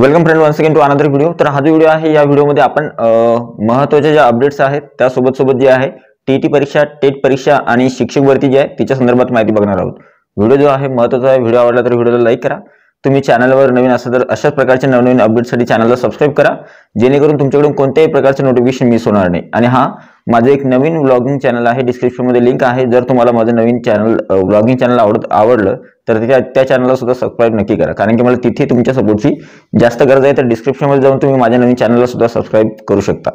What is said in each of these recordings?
welcome friend one second to another video तर हा जो व्हिडिओ आहे या व्हिडिओमध्ये आपण महत्त्वाच्या ज्या अपडेट्स आहेत त्यासोबत सोबत जे आहे टी टी परीक्षा टेट e परीक्षा आणि शिक्षक भरती जी आहे तिच्या संदर्भात माहिती बघणार आहोत व्हिडिओ जो आहे महत्त्वाचा आहे व्हिडिओ आवडला तर व्हिडिओला लाईक करा तुम्ही चॅनलवर नवीन असाल तर अशाच प्रकारच्या नवनवीन अपडेटसाठी चॅनलला सबस्क्राईब करा जेणेकरून तुमच्याकडून कोणत्याही प्रकारचं नोटिफिकेशन मिस होणार नाही आणि हा माझं एक नवीन व्लॉगिंग चॅनल आहे डिस्क्रिप्शनमध्ये लिंक आहे जर तुम्हाला माझं नवीन चॅनल व्लॉगिंग चॅनल आवडत आवडलं तर त्या त्या चॅनलला सुद्धा सबस्क्राईब नक्की करा कारण की मला तिथे तुमच्या सपोर्टची जास्त गरज आहे तर डिस्क्रिप्शनमध्ये जाऊन तुम्ही माझ्या नवीन चॅनलला सुद्धा सबस्क्राईब करू शकता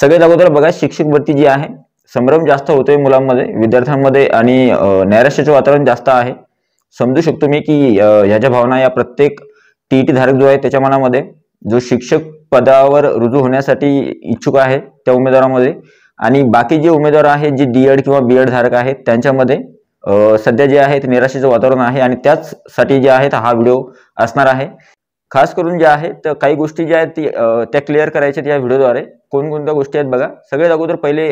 सगळ्यात अगोदर बघा शिक्षक भरती जी आहे संभ्रम जास्त होतोय मुलांमध्ये विद्यार्थ्यांमध्ये आणि नैराश्याचं वातावरण जास्त आहे समजू शकतो मी की ह्या ज्या भावना या प्रत्येक टी धारक जो आहे त्याच्या मनामध्ये जो शिक्षक पदावर रुजू होण्यासाठी इच्छुक आहे त्या उमेदवारामध्ये आणि बाकी जे उमेदवार आहेत जे डी एड किंवा बी धारक आहेत त्यांच्यामध्ये सध्या जे आहे ते निराशेचं वातावरण आहे आणि त्याचसाठी जे आहे हा व्हिडिओ असणार आहे खास करून जे आहेत काही गोष्टी ज्या आहेत त्या क्लिअर करायच्या आहेत या व्हिडिओद्वारे कोणकोणत्या गोष्टी आहेत बघा सगळ्यात अगोदर पहिले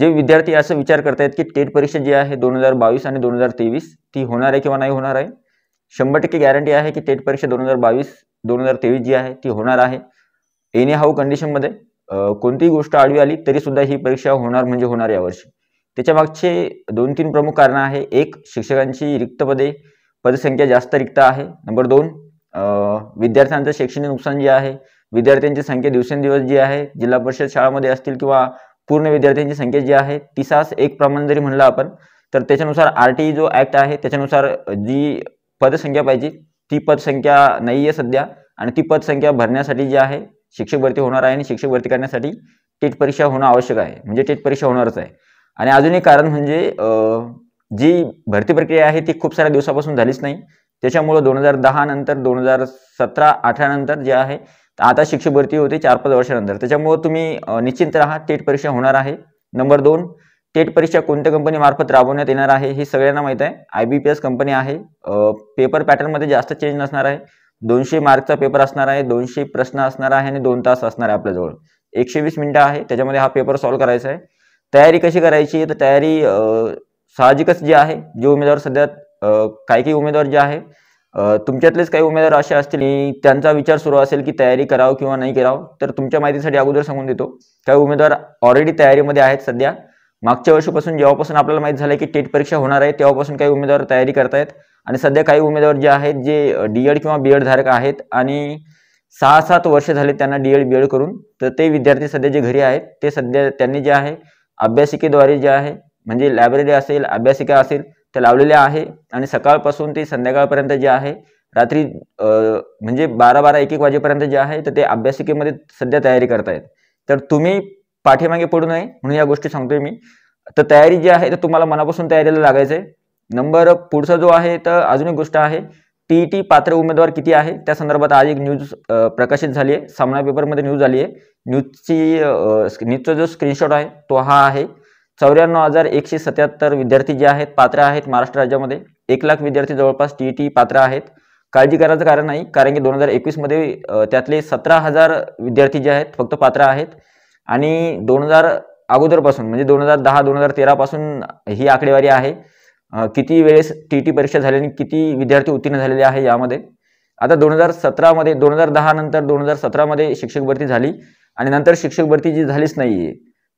जे विद्यार्थी असं विचार करतायत की टेट परीक्षा जी आहे दोन हजार बावीस आणि दोन हजार तेवीस ती होणार आहे किंवा नाही होणार आहे शंभर टक्के गॅरंटी आहे की टेट परीक्षा दोन हजार बावीस दोन हजार तेवीस जी आहे ती होणार आहे एनी हाऊ कंडिशनमध्ये कोणतीही गोष्ट आडवी आली तरी सुद्धा ही परीक्षा होणार म्हणजे होणार यावर्षी त्याच्या मागचे दोन तीन प्रमुख कारणं आहे एक शिक्षकांची रिक्त पदे पदसंख्या जास्त रिक्त आहे नंबर दोन विद्यार्थ्यांचं शैक्षणिक नुकसान जे आहे विद्यार्थ्यांची संख्या दिवसेंदिवस जी आहे जिल्हा परिषद शाळामध्ये असतील किंवा पूर्ण विद्यार्थ्यांची संख्या जी आहे तिसास एक प्रमाण जरी म्हणलं आपण तर त्याच्यानुसार आर टी e जो ॲक्ट आहे त्याच्यानुसार जी पदसंख्या पाहिजे ती पदसंख्या नाही आहे सध्या आणि ती पदसंख्या भरण्यासाठी जी आहे शिक्षक भरती होणार आहे आणि शिक्षक भरती करण्यासाठी टेट परीक्षा होणं आवश्यक आहे म्हणजे टेट परीक्षा होणारच आहे आणि अजून एक कारण म्हणजे जी भरती प्रक्रिया आहे ती खूप साऱ्या दिवसापासून झालीच नाही त्याच्यामुळं दोन हजार दहा नंतर दोन हजार सतरा अठरा नंतर जे आहे आता शिक्षक भरती होते चार पाच वर्षानंतर त्याच्यामुळे तुम्ही निश्चिंत राहा टेट परीक्षा होणार आहे नंबर दोन टेट परीक्षा कोणत्या कंपनीमार्फत राबवण्यात येणार आहे हे सगळ्यांना माहीत आहे I B P S company आहे पेपर पॅटर्नमध्ये जास्त चेंज नसणार आहे दोनशे मार्कचा पेपर असणार आहे दोनशे प्रश्न असणार आहे आणि दोन तास असणार आहे आपल्याजवळ एकशे वीस मिनटं आहे त्याच्यामध्ये हा पेपर सॉल्व्ह करायचा आहे तयारी कशी करायची तर तयारी साहजिकच जी आहे जे उमेदवार सध्या काही काही उमेदवार जे आहे तुमच्यातलेच काही उमेदवार असे असतील की त्यांचा विचार सुरू असेल की तयारी करावं किंवा नाही करावं तर तुमच्या माहितीसाठी अगोदर सांगून देतो काही उमेदवार ऑलरेडी तयारीमध्ये आहेत सध्या मागच्या वर्षीपासून जेव्हापासून आपल्याला माहीत झालं की टेट परीक्षा होणार आहे तेव्हापासून काही उमेदवार तयारी करतायत आणि सध्या काही उमेदवार जे आहेत जे डी एड किंवा बी धारक आहेत आणि सहा सात वर्ष झाले त्यांना डी एड बी एड करून तर ते विद्यार्थी सध्या जे घरी आहेत ते सध्या त्यांनी जे आहे अभ्यासिकेद्वारे जे आहे म्हणजे लायब्ररी असेल अभ्यासिका असेल त्या लावलेल्या आहे आणि सकाळपासून ते संध्याकाळपर्यंत जे आहे रात्री म्हणजे बारा बारा एक एक वाजेपर्यंत जे आहे तर ते अभ्यासिकेमध्ये सध्या तयारी करतायत तर तुम्ही पाठीमागे पडू नये म्हणून या गोष्टी सांगतोय मी तर तयारी जी आहे तर तुम्हाला मनापासून तयारीला लागायचं आहे नंबर पुढचा जो आहे तर अजून एक गोष्ट आहे टी e पात्र उमेदवार किती आहे त्या संदर्भात आज एक न्यूज प्रकाशित झाली आहे सामना पेपरमध्ये न्यूज आली आहे न्यूजची न्यूजचा जो स्क्रीनशॉट आहे तो हा आहे चौऱ्याण्णव हजार एकशे सत्याहत्तर विद्यार्थी जे आहेत पात्र आहेत महाराष्ट्र राज्यामध्ये एक लाख विद्यार्थी जवळपास टी ई टी पात्र आहेत काळजी करायचं कारण नाही कारण की दोन हजार एकवीसमध्ये त्यातले सतरा हजार विद्यार्थी जे आहेत फक्त पात्र आहेत आणि दोन हजार अगोदरपासून म्हणजे दोन हजार दहा दोन हजार तेरापासून ही आकडेवारी आहे किती वेळेस टी टी परीक्षा झाली आणि किती विद्यार्थी उत्तीर्ण झालेले आहे यामध्ये आता दोन हजार सतरामध्ये दोन हजार दहा नंतर दोन हजार सतरामध्ये शिक्षक भरती झाली आणि नंतर शिक्षक भरती जी झालीच नाही आहे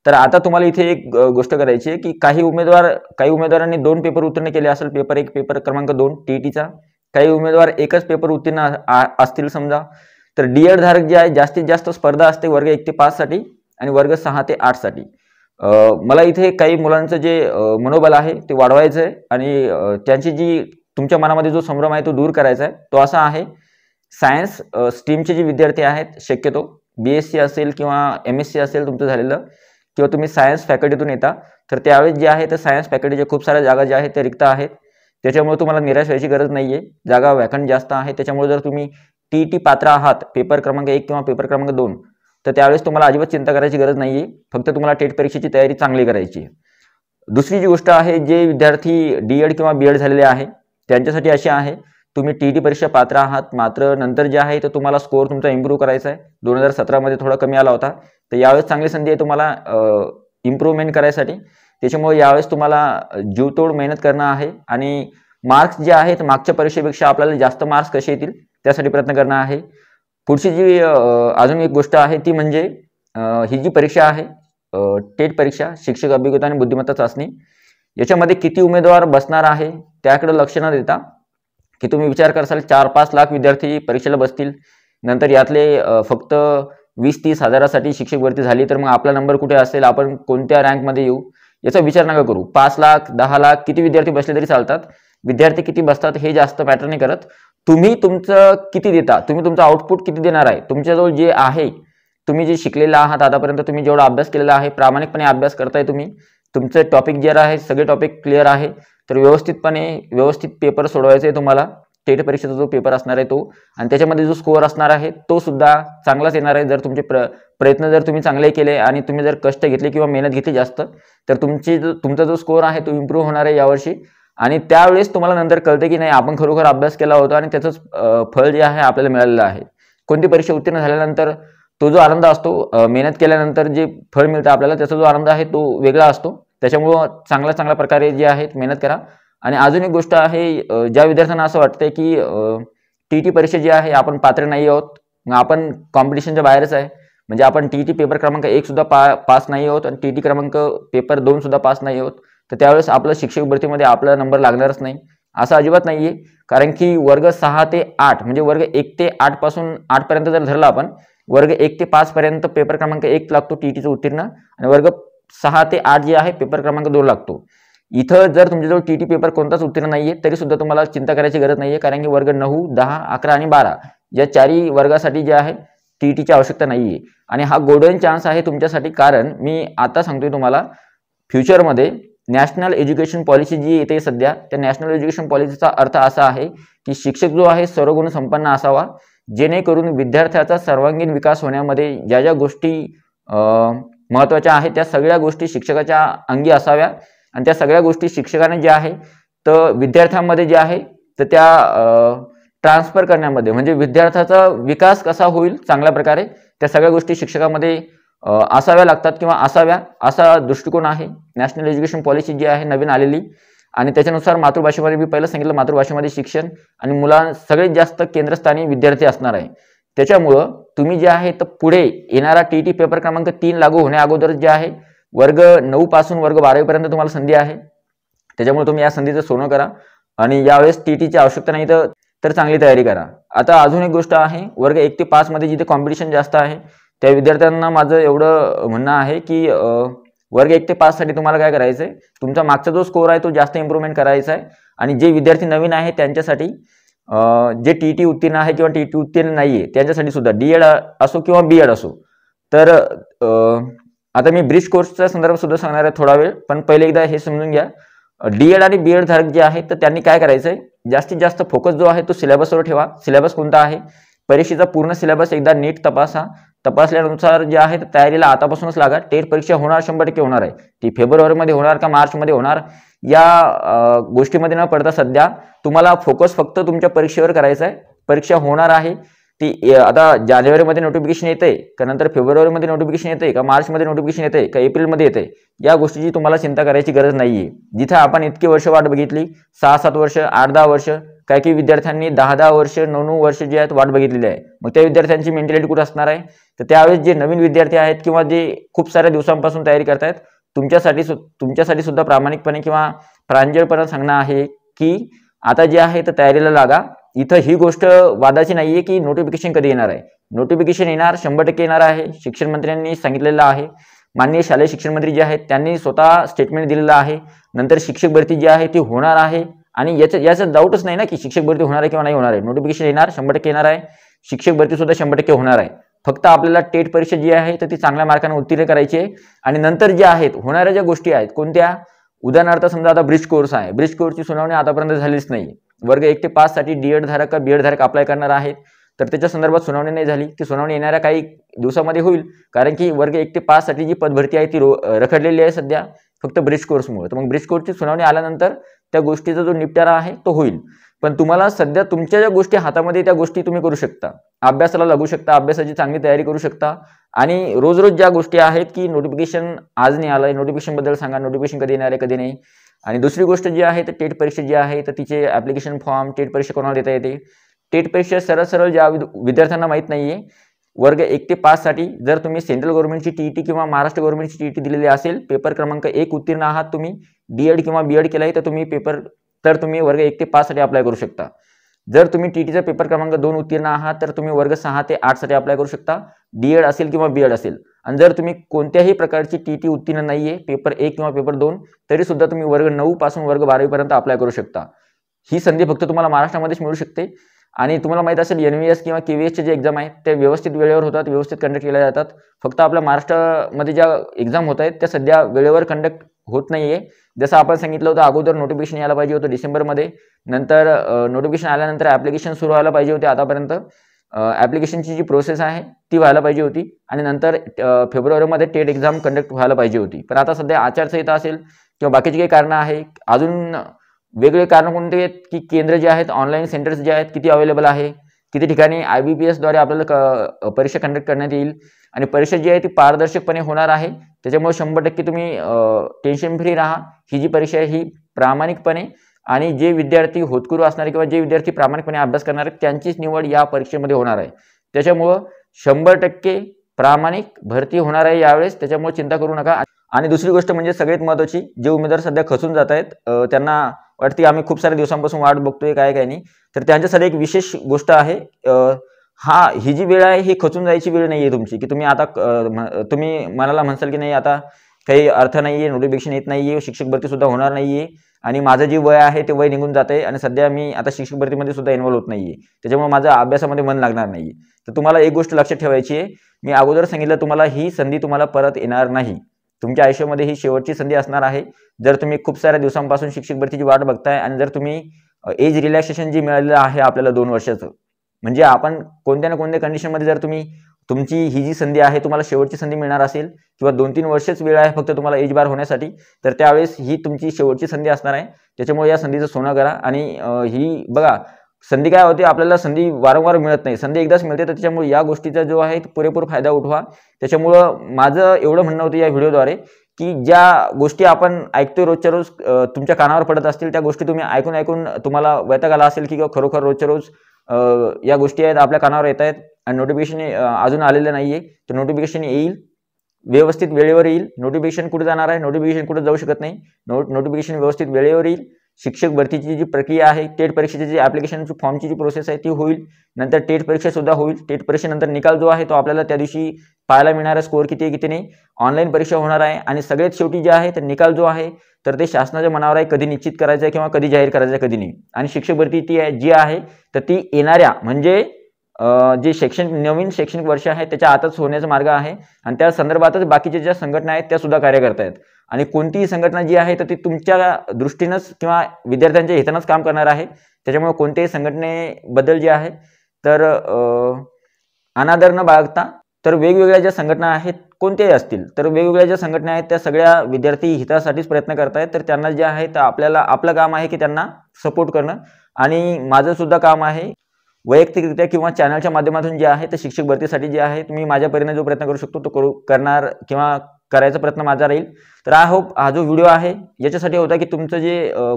तर आता तुम्हाला इथे एक गोष्ट करायची आहे की काही उमेदवार काही उमेदवारांनी दोन पेपर उत्तीर्ण केले असेल पेपर एक पेपर क्रमांक दोन टी टीचा काही उमेदवार एकच पेपर उत्तीर्ण असतील समजा तर डीएड धारक जे आहे जास्तीत जास्त स्पर्धा असते वर्ग एक ते पाच साठी आणि वर्ग सहा ते आठ साठी मला इथे काही मुलांचं जे मनोबल आहे ते वाढवायचं आहे आणि त्यांची जी तुमच्या मनामध्ये जो संभ्रम आहे तो दूर करायचा आहे तो असा आहे सायन्स स्ट्रीमचे जे विद्यार्थी आहेत शक्यतो बी असेल किंवा एम एस सी असेल तुमचं झालेलं किंवा तुम्ही सायन्स फॅकल्टीतून येता तर त्यावेळेस जे आहे तर सायन्स फॅकल्टीच्या खूप साऱ्या जागा ज्या आहेत त्या रिक्त आहेत त्याच्यामुळे तुम्हाला निराश व्हायची गरज नाही आहे जागा व्हॅकंट जास्त आहे त्याच्यामुळे जर तुम्ही टी टी पात्र आहात पेपर क्रमांक एक किंवा पेपर क्रमांक दोन तर त्यावेळेस तुम्हाला अजिबात चिंता करायची गरज नाही आहे फक्त तुम्हाला टेट परीक्षेची तयारी चांगली करायची आहे दुसरी जी गोष्ट आहे जे विद्यार्थी डी एड किंवा बी एड झालेले आहे त्यांच्यासाठी अशी आहे तुम्ही टी डी परीक्षा पात्र आहात मात्र नंतर जे आहे तर तुम्हाला स्कोअर तुमचा इम्प्रूव्ह करायचा आहे दोन हजार सतरामध्ये थोडा कमी आला होता तर यावेळेस चांगली संधी आहे तुम्हाला इम्प्रूव्हमेंट करायसाठी त्याच्यामुळे यावेळेस तुम्हाला जीवतोड मेहनत करणं आहे आणि मार्क्स जे आहेत मागच्या परीक्षेपेक्षा आपल्याला जास्त मार्क्स कसे येतील त्यासाठी प्रयत्न करणं आहे पुढची जी अजून एक गोष्ट आहे ती म्हणजे ही जी परीक्षा आहे टेट परीक्षा शिक्षक अभिज्ञता आणि बुद्धिमत्ता चाचणी याच्यामध्ये किती उमेदवार बसणार आहे त्याकडे लक्ष न देता की तुम्ही विचार करसाल चार पाच लाख विद्यार्थी परीक्षेला बसतील नंतर यातले फक्त वीस तीस हजारासाठी शिक्षक भरती झाली तर मग आपला नंबर कुठे असेल आपण कोणत्या रँकमध्ये येऊ याचा विचार नका करू पाच लाख दहा लाख किती विद्यार्थी बसले तरी चालतात विद्यार्थी किती बसतात हे जास्त मॅटर नाही करत तुम्ही तुमचं किती देता तुम्ही तुमचं आउटपुट किती देणार आहे तुमच्याजवळ जे आहे तुम्ही जे शिकलेला आहात आतापर्यंत तुम्ही जेवढा अभ्यास केलेला आहे प्रामाणिकपणे अभ्यास करताय तुम्ही तुमचे टॉपिक जे आहे सगळे टॉपिक क्लिअर आहे तर व्यवस्थितपणे व्यवस्थित पेपर सोडवायचा आहे तुम्हाला टेट परीक्षेचा जो पेपर असणार आहे तो आणि त्याच्यामध्ये जो स्कोअर असणार आहे तो सुद्धा चांगलाच येणार आहे जर तुमचे प्र प्रयत्न जर तुम्ही चांगले केले आणि तुम्ही जर कष्ट घेतले किंवा मेहनत घेतली जास्त तर तुमची जो तुमचा जो स्कोअर आहे तो इम्प्रूव्ह होणार आहे यावर्षी आणि त्यावेळेस तुम्हाला नंतर कळतं की नाही आपण खरोखर अभ्यास केला होता आणि त्याचंच फळ जे आहे आपल्याला मिळालेलं आहे कोणती परीक्षा उत्तीर्ण झाल्यानंतर तो जो आनंद असतो मेहनत केल्यानंतर जे फळ मिळतं आपल्याला त्याचा जो आनंद आहे तो वेगळा असतो त्याच्यामुळं चांगल्या चांगल्या प्रकारे जे आहेत मेहनत करा आणि अजून एक गोष्ट आहे ज्या विद्यार्थ्यांना असं वाटतंय की टी टी परीक्षा जी आहे आपण पात्र नाही आहोत आपण कॉम्पिटिशनच्या बाहेरच आहे म्हणजे आपण टी टी पेपर क्रमांक एक सुद्धा पा पास नाही आहोत आणि टी टी क्रमांक पेपर दोन सुद्धा पास नाही आहोत तर त्यावेळेस आपलं शिक्षक भरतीमध्ये आपला नंबर लागणारच नाही असं अजिबात नाही आहे कारण की वर्ग सहा ते आठ म्हणजे वर्ग एक ते आठपासून आठपर्यंत जर धरला आपण वर्ग एक ते पाचपर्यंत पेपर क्रमांक एक लागतो टी टीचं उत्तीर्ण आणि वर्ग सहा ते आठ जे आहे पेपर क्रमांक दोन लागतो इथं जर तुमच्याजवळ टी टी पेपर कोणताच उत्तीर्ण नाहीये तरी सुद्धा तुम्हाला चिंता करायची गरज नाहीये कारण की वर्ग नऊ दहा अकरा आणि बारा या चारही वर्गासाठी जे आहे टी टीची आवश्यकता नाहीये आणि हा गोल्डन चान्स आहे तुमच्यासाठी कारण मी आता सांगतोय तुम्हाला फ्युचरमध्ये नॅशनल एज्युकेशन पॉलिसी जी येते सध्या त्या नॅशनल एज्युकेशन पॉलिसीचा अर्थ असा आहे की शिक्षक जो आहे सर्वगुण संपन्न असावा जेणेकरून विद्यार्थ्याचा सर्वांगीण विकास होण्यामध्ये ज्या ज्या गोष्टी महत्वाच्या आहेत त्या सगळ्या गोष्टी शिक्षकाच्या अंगी असाव्या आणि त्या सगळ्या गोष्टी शिक्षकाने जे आहे तर विद्यार्थ्यांमध्ये जे आहे तर त्या ट्रान्सफर करण्यामध्ये म्हणजे विद्यार्थ्याचा विकास कसा होईल चांगल्या प्रकारे त्या सगळ्या गोष्टी शिक्षकामध्ये असाव्या लागतात किंवा असाव्या असा दृष्टिकोन आहे नॅशनल एज्युकेशन पॉलिसी जी आहे नवीन आलेली आणि त्याच्यानुसार मातृभाषेमध्ये मी पहिलं सांगितलं मातृभाषेमध्ये शिक्षण आणि मुलां सगळ्यात जास्त केंद्रस्थानी विद्यार्थी असणार आहे त्याच्यामुळं तुम्ही जे आहे तर पुढे येणारा टी टी पेपर क्रमांक तीन लागू होण्या अगोदर जे आहे वर्ग नऊ पासून वर्ग बारावीपर्यंत तुम्हाला संधी आहे त्याच्यामुळे तुम्ही या संधीचं सोनं करा आणि यावेळेस टी टीची आवश्यकता नाही तर चांगली तयारी करा आता अजून एक गोष्ट आहे वर्ग एक ते मध्ये जिथे कॉम्पिटिशन जास्त आहे त्या विद्यार्थ्यांना माझं एवढं म्हणणं आहे की वर्ग एक ते साठी तुम्हाला काय करायचं आहे तुमचा मागचा जो स्कोर आहे तो जास्त इम्प्रूव्हमेंट करायचा आहे आणि जे विद्यार्थी नवीन आहे त्यांच्यासाठी जे टी टी उत्तीर्ण आहे किंवा टी टी उत्तीर्ण नाही आहे त्यांच्यासाठी सुद्धा डी एड असो किंवा बी एड असो तर आता मी ब्रिज कोर्सचा संदर्भ सुद्धा सांगणार आहे थोडा वेळ पण पहिले एकदा हे समजून घ्या डी एड आणि बी एड धारक जे आहेत तर त्यांनी काय करायचंय जास्तीत जास्त फोकस जो आहे तो सिलेबसवर ठेवा सिलेबस कोणता आहे परीक्षेचा पूर्ण सिलेबस एकदा नीट तपासा तपासल्यानुसार जे आहे तयारीला आतापासूनच लागा टेट परीक्षा होणार शंभर टक्के होणार आहे ती फेब्रुवारीमध्ये होणार का मार्चमध्ये होणार या गोष्टीमध्ये न पडता सध्या तुम्हाला फोकस फक्त तुमच्या परीक्षेवर करायचा आहे परीक्षा होणार आहे ती आता जानेवारीमध्ये नोटिफिकेशन येते का नंतर फेब्रुवारीमध्ये नोटिफिकेशन येते का मार्चमध्ये नोटिफिकेशन येते का एप्रिलमध्ये येते या गोष्टीची तुम्हाला चिंता करायची गरज नाही जिथे आपण इतकी वर्ष वाट बघितली सहा सात वर्ष आठ दहा वर्ष काही काही विद्यार्थ्यांनी दहा दहा वर्ष नऊ नऊ वर्ष जे आहेत वाट बघितलेली आहे मग त्या विद्यार्थ्यांची मेंटॅलिटी कुठं असणार आहे तर त्यावेळेस जे नवीन विद्यार्थी आहेत किंवा जे खूप साऱ्या दिवसांपासून तयारी करतायत तुमच्यासाठी सु तुमच्यासाठी सुद्धा प्रामाणिकपणे किंवा प्रांजळपणे सांगणं आहे की आता जे आहे तर तयारीला लागा इथं ही गोष्ट वादाची नाही आहे की नोटिफिकेशन कधी येणार आहे नोटिफिकेशन येणार शंभर टक्के येणार आहे शिक्षण मंत्र्यांनी सांगितलेलं आहे माननीय शालेय शिक्षण मंत्री जे आहेत त्यांनी स्वतः स्टेटमेंट दिलेलं आहे नंतर शिक्षक भरती जी आहे ती होणार आहे आणि याचं याचं डाऊटच नाही ना की शिक्षक भरती होणार आहे किंवा नाही होणार आहे नोटिफिकेशन येणार शंभर टक्के येणार आहे शिक्षक भरती सुद्धा शंभर टक्के होणार आहे फक्त आपल्याला टेट परीक्षा जी आहे तर ती चांगल्या मार्काने उत्तीर्ण करायची आहे आणि नंतर जे आहेत होणाऱ्या ज्या गोष्टी आहेत कोणत्या उदाहरणार्थ समजा आता ब्रिज कोर्स आहे ब्रिज कोर्सची सुनावणी आतापर्यंत झालीच नाही वर्ग एक ते पाच साठी डीएड धारक का बीएड धारक अप्लाय करणार आहेत तर त्याच्या संदर्भात सुनावणी नाही झाली ती सुनावणी येणाऱ्या काही दिवसामध्ये होईल कारण की वर्ग एक ते पाच साठी जी पदभरती आहे ती रखडलेली आहे सध्या फक्त ब्रिज कोर्समुळे तर मग ब्रिज कोर्सची सुनावणी आल्यानंतर त्या गोष्टीचा जो निपटारा आहे तो होईल पण तुम्हाला सध्या तुमच्या ज्या गोष्टी हातामध्ये त्या गोष्टी तुम्ही करू शकता अभ्यासाला लागू शकता अभ्यासाची चांगली तयारी करू शकता आणि रोज रोज ज्या गोष्टी आहेत की नोटिफिकेशन आज नाही नोटिफिकेशन बद्दल सांगा नोटिफिकेशन कधी येणार आहे कधी नाही आणि दुसरी गोष्ट जी आहे तर टेट परीक्षा जी आहे तर तिचे ऍप्लिकेशन फॉर्म टेट परीक्षा कोणाला देता येते टेट परीक्षा सरळ सरळ ज्या विद्यार्थ्यांना माहीत नाहीये वर्ग एक ते साठी जर तुम्ही सेंट्रल गव्हर्नमेंटची टी टी किंवा महाराष्ट्र गव्हर्नमेंटची टी टी दिलेली असेल पेपर क्रमांक एक उत्तीर्ण आहात तुम्ही डीएड किंवा बी एड केला आहे तर तुम्ही पेपर तर तुम्ही वर्ग एक ते पाचसाठी अप्लाय करू शकता जर तुम्ही टी टीचा पेपर क्रमांक दोन उत्तीर्ण आहात तर तुम्ही वर्ग सहा ते आठसाठी अप्लाय करू शकता डी एड असेल किंवा बी असेल आणि जर तुम्ही कोणत्याही प्रकारची टी टी उत्तीर्ण नाहीये पेपर एक किंवा पेपर दोन सुद्धा तुम्ही वर्ग नऊ पासून वर्ग बारावीपर्यंत अप्लाय करू शकता ही संधी फक्त तुम्हाला महाराष्ट्रामध्येच मिळू शकते आणि तुम्हाला माहीत असेल एन व्ही एस किंवा के व्ही एसचे जे एक्झाम आहे ते व्यवस्थित वेळेवर होतात व्यवस्थित कंडक्ट केल्या जातात फक्त आपल्या महाराष्ट्रामध्ये ज्या एक्झाम होत आहेत त्या सध्या वेळेवर कंडक्ट होत नाही आहे जसं आपण सांगितलं होतं अगोदर नोटिफिकेशन यायला पाहिजे होतं डिसेंबरमध्ये नंतर नोटिफिकेशन आल्यानंतर ॲप्लिकेशन सुरू व्हायला पाहिजे होते आतापर्यंत ॲप्लिकेशनची जी प्रोसेस आहे ती व्हायला पाहिजे होती आणि नंतर फेब्रुवारीमध्ये टेट एक्झाम कंडक्ट व्हायला पाहिजे होती पण आता सध्या आचारसंहिता असेल किंवा बाकीची काही कारणं आहे अजून वेगवेगळे कारण कोणते आहेत की केंद्र जे आहेत ऑनलाईन सेंटर्स जे आहेत किती अवेलेबल आहे किती ठिकाणी आय बी पी एसद्वारे आपल्याला परीक्षा कंडक्ट करण्यात येईल आणि परीक्षा जी आहे ती पारदर्शकपणे होणार आहे त्याच्यामुळे शंभर टक्के तुम्ही टेन्शन फ्री राहा ही जी परीक्षा आहे ही प्रामाणिकपणे आणि जे विद्यार्थी होतकुरू असणारे किंवा जे विद्यार्थी प्रामाणिकपणे अभ्यास करणार आहेत त्यांचीच निवड या परीक्षेमध्ये होणार आहे त्याच्यामुळं शंभर टक्के प्रामाणिक भरती होणार आहे यावेळेस त्याच्यामुळे चिंता करू नका आणि दुसरी गोष्ट म्हणजे सगळ्यात महत्वाची जे उमेदवार सध्या खचून जात आहेत त्यांना वाटते आम्ही खूप सारे दिवसांपासून वाट बघतोय काय काय नाही तर त्यांच्यासाठी एक विशेष गोष्ट आहे हा ही जी वेळ आहे ही खचून जायची वेळ नाही आहे तुमची की तुम्ही आता तुम्ही मनाला म्हणसाल की नाही आता काही अर्थ नाही आहे नोटिफिकेशन येत नाही आहे शिक्षक भरती सुद्धा होणार नाही आहे आणि माझं जे वय आहे ते वय निघून जात आणि सध्या मी आता शिक्षक भरतीमध्ये सुद्धा इन्वॉल्व्ह होत नाही आहे त्याच्यामुळे माझ्या अभ्यासामध्ये मन लागणार नाही तर तुम्हाला एक गोष्ट लक्षात ठेवायची आहे मी अगोदर सांगितलं तुम्हाला ही संधी तुम्हाला परत येणार नाही तुमच्या आयुष्यामध्ये ही शेवटची संधी असणार आहे जर तुम्ही खूप साऱ्या दिवसांपासून शिक्षक भरतीची वाट बघताय आणि जर तुम्ही एज रिलॅक्सेशन जी मिळालेलं आहे आपल्याला दोन वर्षाचं म्हणजे आपण कोणत्या ना कोणत्या कंडिशनमध्ये जर तुम्ही तुमची ही जी संधी आहे तुम्हाला शेवटची संधी मिळणार असेल किंवा दोन तीन वर्षच वेळ आहे फक्त तुम्हाला एज बार होण्यासाठी तर त्यावेळेस ही तुमची शेवटची संधी असणार आहे त्याच्यामुळे या संधीचं सोनं करा आणि ही बघा संधी काय होते आपल्याला संधी वारंवार मिळत नाही संधी एकदाच मिळते तर त्याच्यामुळे या गोष्टीचा जो आहे पुरेपूर फायदा उठवा त्याच्यामुळं माझं एवढं म्हणणं होतं या व्हिडिओद्वारे की ज्या गोष्टी आपण ऐकतोय रोजच्या रोज तुमच्या कानावर पडत असतील त्या गोष्टी तुम्ही ऐकून ऐकून तुम्हाला वैताग आला असेल की खरोखर रोजच्या रोज या गोष्टी आहेत आपल्या कानावर येत आहेत आणि नोटिफिकेशन अजून आलेलं नाही आहे तर नोटिफिकेशन येईल व्यवस्थित वेळेवर येईल नोटिफिकेशन कुठे जाणार आहे नोटिफिकेशन कुठे जाऊ शकत नाही नो नोटिफिकेशन व्यवस्थित वेळेवर येईल शिक्षक भरतीची जी प्रक्रिया आहे टेट परीक्षेची जी ॲप्लिकेशनची फॉर्मची जी प्रोसेस आहे ती होईल नंतर टेट परीक्षासुद्धा होईल टेट परीक्षेनंतर निकाल जो आहे तो आपल्याला त्या दिवशी पाहायला मिळणारा स्कोर किती आहे किती नाही ऑनलाईन परीक्षा होणार आहे आणि सगळ्यात शेवटी जे आहे तर निकाल जो आहे तर ते शासनाच्या मनावर आहे कधी निश्चित करायचं आहे किंवा कधी जाहीर करायचं आहे कधी नाही आणि शिक्षक भरती ती जी आहे तर ती येणाऱ्या म्हणजे जे शैक्षणिक नवीन शैक्षणिक वर्ष आहे त्याच्या आतच होण्याचा मार्ग आहे आणि त्या संदर्भातच बाकीच्या ज्या संघटना आहेत त्या सुद्धा कार्य करतायत आणि कोणतीही संघटना जी आहे तर ती तुमच्या दृष्टीनंच किंवा विद्यार्थ्यांच्या हितानंच काम करणार आहे त्याच्यामुळे कोणत्याही संघटनेबद्दल जे आहे तर अनादर न बाळगता तर वेगवेगळ्या ज्या संघटना आहेत कोणत्याही असतील तर वेगवेगळ्या ज्या संघटना आहेत त्या सगळ्या विद्यार्थी हितासाठीच प्रयत्न करतायत तर त्यांना जे आहे तर आपल्याला आपलं काम आहे की त्यांना सपोर्ट करणं आणि माझं सुद्धा काम आहे वैयक्तिकरित्या किंवा चॅनलच्या माध्यमातून जे आहे तर शिक्षक भरतीसाठी जे आहे मी माझ्या परीने जो प्रयत्न करू शकतो तो करू करणार किंवा करायचा प्रयत्न माझा राहील तर आय होप हा जो व्हिडिओ आहे याच्यासाठी होता की तुमचं जे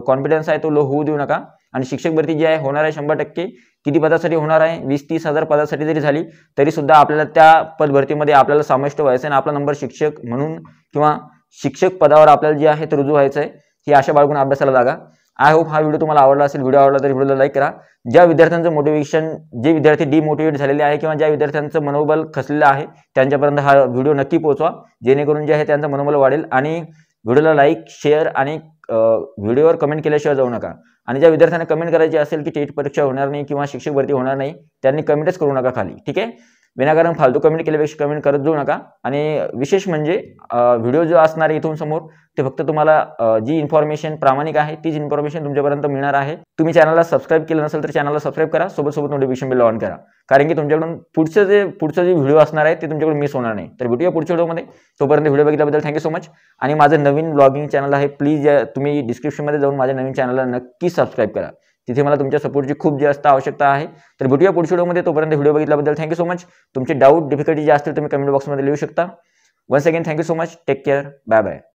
कॉन्फिडन्स आहे तो लो होऊ देऊ नका आणि शिक्षक भरती जी आहे होणार आहे शंभर टक्के किती पदासाठी होणार आहे वीस तीस हजार पदासाठी जरी झाली तरी सुद्धा आपल्याला त्या पद भरतीमध्ये आपल्याला समाविष्ट व्हायचं आहे आणि आपला नंबर शिक्षक म्हणून किंवा शिक्षक पदावर आपल्याला जे आहे ते रुजू व्हायचं आहे ही आशा बाळगून अभ्यासाला जागा आय होप हा व्हिडिओ तुम्हाला आवडला असेल व्हिडिओ आवडला तर व्हिडिओला लाईक करा ज्या विद्यार्थ्यांचं मोटिवेशन जे विद्यार्थी डिमोटिवेट झालेले आहे किंवा ज्या विद्यार्थ्यांचं मनोबल खसलेलं आहे त्यांच्यापर्यंत हा व्हिडिओ नक्की पोहोचवा जेणेकरून जे आहे त्यांचं मनोबल वाढेल आणि व्हिडिओला लाईक शेअर आणि व्हिडिओवर कमेंट केल्याशिवाय जाऊ नका आणि ज्या विद्यार्थ्यांना कमेंट करायची असेल की टेट परीक्षा होणार नाही किंवा शिक्षक भरती होणार नाही त्यांनी कमेंटच करू नका खाली ठीक आहे विनाकारण फालतू कमेंट केल्यापेक्षा कमेंट करत जाऊ नका आणि विशेष म्हणजे व्हिडिओ जो असणार आहे इथून समोर ते फक्त तुम्हाला जी इन्फॉर्मेशन प्रामाणिक आहे तीच इन्फॉर्मेशन तुमच्यापर्यंत मिळणार आहे तुम्ही चॅनलला सबस्क्राईब केलं नसेल तर चॅनलला सबस्क्राईब करा सोबत सोबत नोटिफिकेशन बिल ऑन करा कारण की तुमच्याकडून पुढचं जे पुढचं जे व्हिडिओ असणार आहे ते तुमच्याकडून मिस होणार नाही तर भेटूया पुढच्या व्हिडिओमध्ये तोपर्यंत व्हिडिओ बघितल्याबद्दल थँक्यू सो मच आणि माझं नवीन ब्लॉगिंग चॅनल आहे प्लीज तुम्ही डिस्क्रिप्शनमध्ये जाऊन माझ्या नवीन चॅनलला नक्की सबस्क्राईब करा तिथे मला तुमच्या सपोर्टची खूप जास्त आवश्यकता आहे तर भेटूया पुढच्या व्हिडिओमध्ये तोपर्यंत व्हिडिओ बघितल्याबद्दल थँक्यू सो मच तुमचे डाऊट डिफिकल्टी जे असतील तुम्ही कमेंट बॉक्समध्ये लिहू शकता once again thank you so much take care bye bye